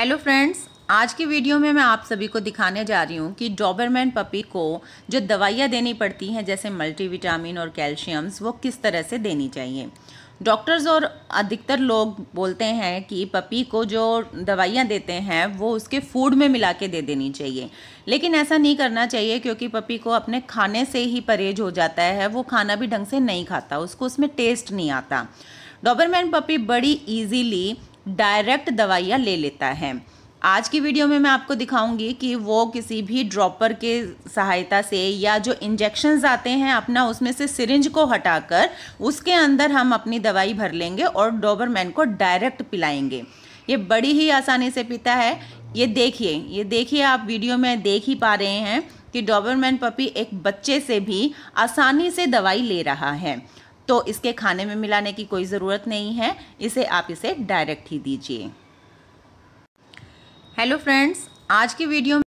hello friends आज की video में मैं आप सभी को दिखाने जा रही हूँ कि डॉबरमैन पपी को जो दवाइयाँ देनी पड़ती हैं जैसे मल्टीविटामिन और कैल्शियम्स वो किस तरह से देनी चाहिए डॉक्टर्स और अधिकतर लोग बोलते हैं कि पपी को जो दवाइयाँ देते हैं वो उसके फूड में मिला के दे देनी चाहिए लेकिन ऐसा नहीं करना चाहिए क्योंकि पपी को अपने खाने से ही परहेज हो जाता है वो खाना भी ढंग से नहीं खाता उसको उसमें टेस्ट नहीं आता डॉबरमैन पपी बड़ी ईजीली डायरेक्ट दवाइयाँ ले लेता है आज की वीडियो में मैं आपको दिखाऊंगी कि वो किसी भी ड्रॉपर के सहायता से या जो इंजेक्शन्स आते हैं अपना उसमें से सिरिंज को हटाकर उसके अंदर हम अपनी दवाई भर लेंगे और डोबरमैन को डायरेक्ट पिलाएंगे ये बड़ी ही आसानी से पीता है ये देखिए ये देखिए आप वीडियो में देख ही पा रहे हैं कि डोबरमैन पपी एक बच्चे से भी आसानी से दवाई ले रहा है तो इसके खाने में मिलाने की कोई ज़रूरत नहीं है इसे आप इसे डायरेक्ट ही दीजिए हेलो फ्रेंड्स आज की वीडियो